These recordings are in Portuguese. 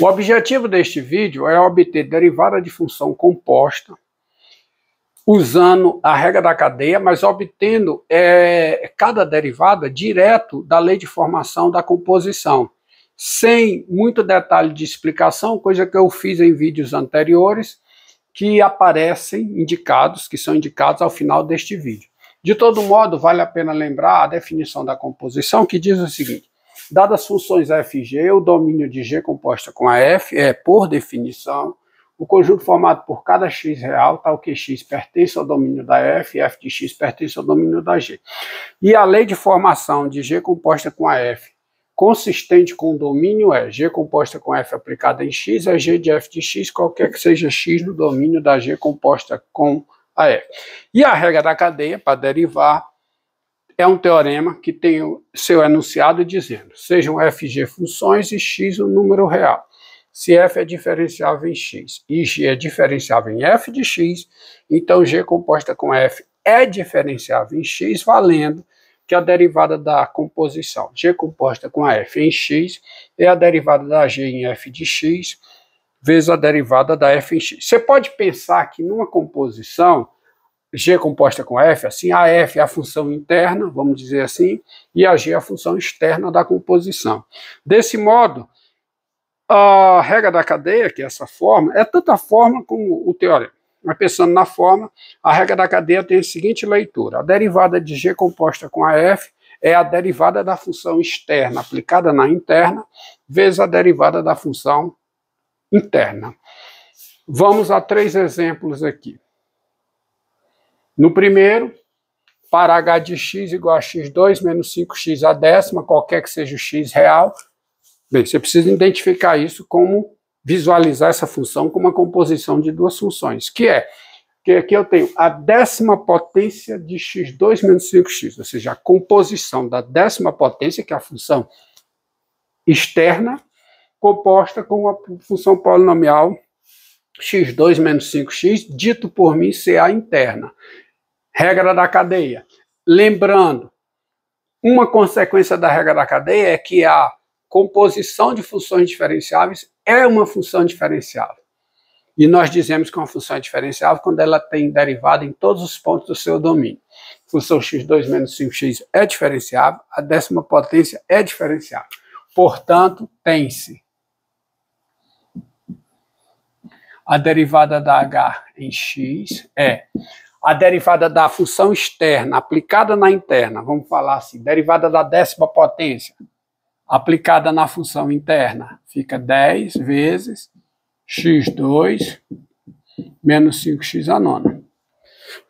O objetivo deste vídeo é obter derivada de função composta usando a regra da cadeia, mas obtendo é, cada derivada direto da lei de formação da composição, sem muito detalhe de explicação, coisa que eu fiz em vídeos anteriores, que aparecem indicados, que são indicados ao final deste vídeo. De todo modo, vale a pena lembrar a definição da composição, que diz o seguinte: Dadas f funções FG, o domínio de G composta com a F é, por definição, o conjunto formado por cada x real, tal que x pertence ao domínio da f, f de x pertence ao domínio da g. E a lei de formação de g composta com a f, consistente com o domínio, é g composta com f aplicada em x, é g de f de x, qualquer que seja x no domínio da g composta com a f. E a regra da cadeia, para derivar, é um teorema que tem o seu enunciado dizendo: sejam f e g funções e x um número real. Se f é diferenciável em x e g é diferenciável em f de x, então g composta com f é diferenciável em x, valendo que a derivada da composição g composta com f em x é a derivada da g em f de x vezes a derivada da f em x. Você pode pensar que numa composição G composta com F, assim, a F é a função interna, vamos dizer assim, e a G é a função externa da composição. Desse modo, a regra da cadeia, que é essa forma, é tanto a forma como o teorema. Mas pensando na forma, a regra da cadeia tem a seguinte leitura: a derivada de G composta com a F é a derivada da função externa aplicada na interna, vezes a derivada da função interna. Vamos a três exemplos aqui. No primeiro, para h de x igual a x2 menos 5x à décima, qualquer que seja o x real. Bem, você precisa identificar isso como visualizar essa função como uma composição de duas funções, que é que aqui eu tenho a décima potência de x2 menos 5x, ou seja, a composição da décima potência, que é a função externa, composta com a função polinomial x2 menos 5x, dito por mim ser a interna regra da cadeia. Lembrando, uma consequência da regra da cadeia é que a composição de funções diferenciáveis é uma função diferenciável. E nós dizemos que uma função é diferenciável quando ela tem derivada em todos os pontos do seu domínio. Função x2 menos 5x é diferenciável, a décima potência é diferenciável. Portanto, tem-se a derivada da h em x é a derivada da função externa aplicada na interna, vamos falar assim, derivada da décima potência aplicada na função interna, fica 10 vezes x2 menos 5x a nona,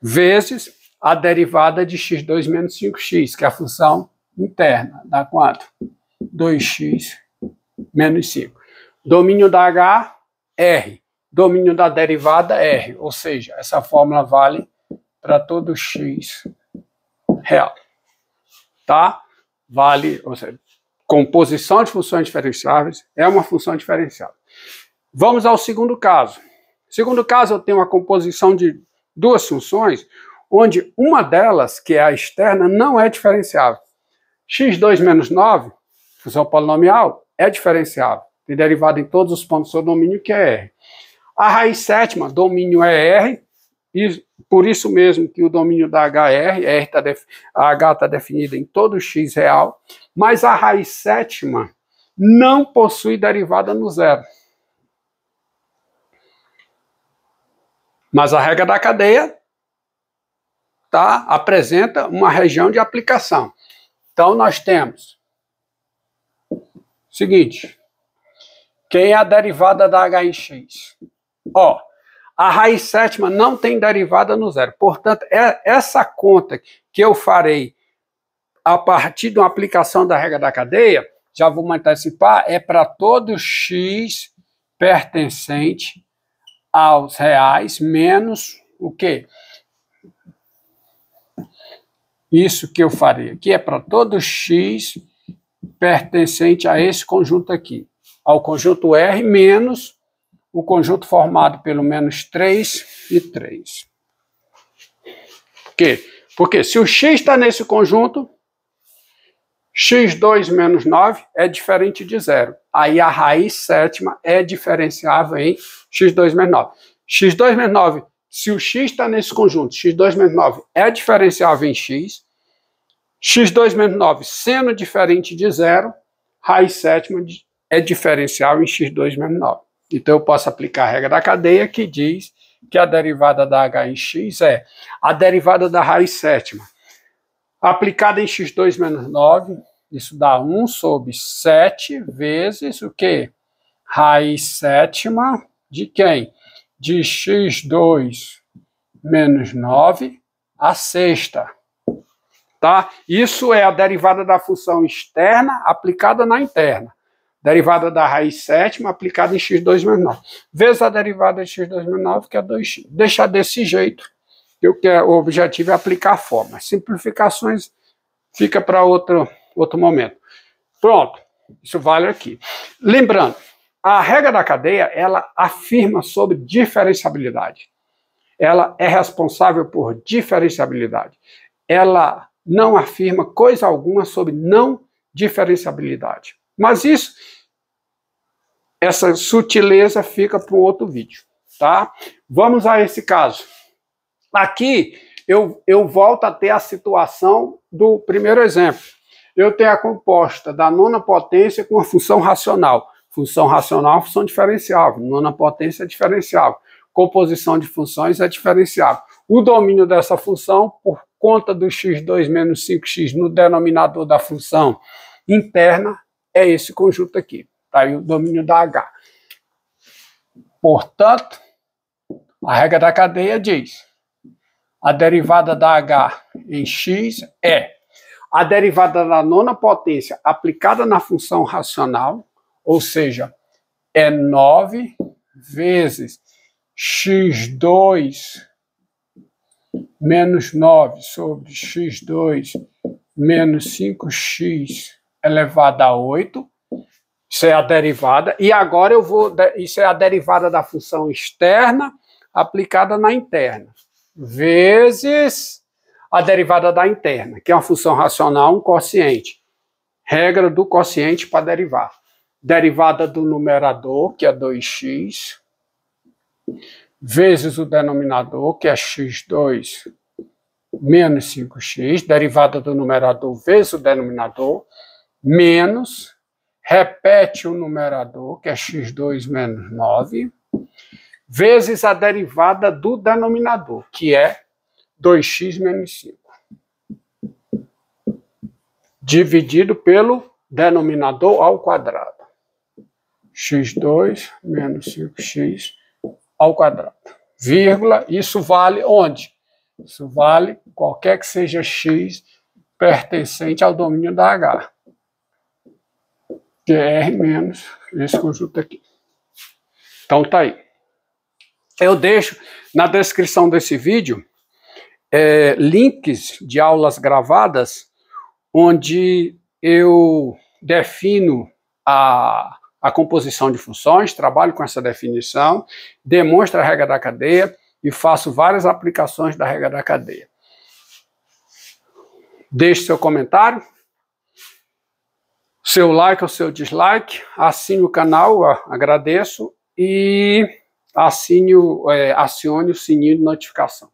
vezes a derivada de x2 menos 5x, que é a função interna, dá quanto? 2x menos 5. Domínio da h, r. Domínio da derivada, r. Ou seja, essa fórmula vale para todo x real. Tá? Vale, ou seja, composição de funções diferenciáveis é uma função diferenciável. Vamos ao segundo caso. Segundo caso, eu tenho uma composição de duas funções, onde uma delas, que é a externa, não é diferenciável. x2 menos 9, função polinomial, é diferenciável. Tem derivada em todos os pontos do seu domínio, que é R. A raiz sétima, domínio é R, e por isso mesmo que o domínio da HR, R tá a H está definida em todo x real, mas a raiz sétima não possui derivada no zero. Mas a regra da cadeia tá, apresenta uma região de aplicação. Então nós temos seguinte, quem é a derivada da h em x? Ó, a raiz sétima não tem derivada no zero. Portanto, é essa conta que eu farei a partir de uma aplicação da regra da cadeia, já vou antecipar, é para todo x pertencente aos reais menos o quê? Isso que eu farei aqui é para todo x pertencente a esse conjunto aqui, ao conjunto R menos o conjunto formado pelo menos 3 e 3. Por quê? Porque se o x está nesse conjunto, x2 menos 9 é diferente de zero. Aí a raiz sétima é diferenciável em x2 menos 9. x2 menos 9, se o x está nesse conjunto, x2 menos 9 é diferenciável em x. x2 menos 9 sendo diferente de zero, raiz sétima é diferencial em x2 menos 9. Então eu posso aplicar a regra da cadeia que diz que a derivada da h em x é a derivada da raiz sétima aplicada em x2 menos 9, isso dá 1 sobre 7 vezes o quê? Raiz sétima de quem? De x2 menos 9 a sexta. Tá? Isso é a derivada da função externa aplicada na interna derivada da raiz sétima aplicada em x2 menos 9, vezes a derivada de x2 menos 9, que é 2x. Deixar desse jeito, o, é, o objetivo é aplicar a forma. Simplificações fica para outro, outro momento. Pronto, isso vale aqui. Lembrando, a regra da cadeia, ela afirma sobre diferenciabilidade. Ela é responsável por diferenciabilidade. Ela não afirma coisa alguma sobre não diferenciabilidade. Mas isso essa sutileza fica para o outro vídeo, tá? Vamos a esse caso. Aqui eu, eu volto até a situação do primeiro exemplo. Eu tenho a composta da nona potência com a função racional. Função racional é função diferenciável. Nona potência é diferenciável. Composição de funções é diferenciável. O domínio dessa função, por conta do x2 menos 5x no denominador da função interna, é esse conjunto aqui. Está aí o domínio da H. Portanto, a regra da cadeia diz: a derivada da H em X é a derivada da nona potência aplicada na função racional, ou seja, é 9 vezes x2 menos 9 sobre x2 menos 5x elevado a 8 isso é a derivada. E agora eu vou. Isso é a derivada da função externa aplicada na interna. Vezes a derivada da interna, que é uma função racional, um quociente. Regra do quociente para derivar. Derivada do numerador, que é 2x, vezes o denominador, que é x2 menos 5x, derivada do numerador vezes o denominador, menos repete o numerador, que é x2 menos 9, vezes a derivada do denominador, que é 2x menos 5. Dividido pelo denominador ao quadrado. x2 menos 5x ao quadrado. Vírgula, isso vale onde? Isso vale qualquer que seja x pertencente ao domínio da H que R menos esse conjunto aqui. Então tá aí. Eu deixo na descrição desse vídeo é, links de aulas gravadas onde eu defino a, a composição de funções, trabalho com essa definição, demonstro a regra da cadeia e faço várias aplicações da regra da cadeia. Deixe seu comentário, seu like ou seu dislike, assine o canal, agradeço, e assine, é, acione o sininho de notificação.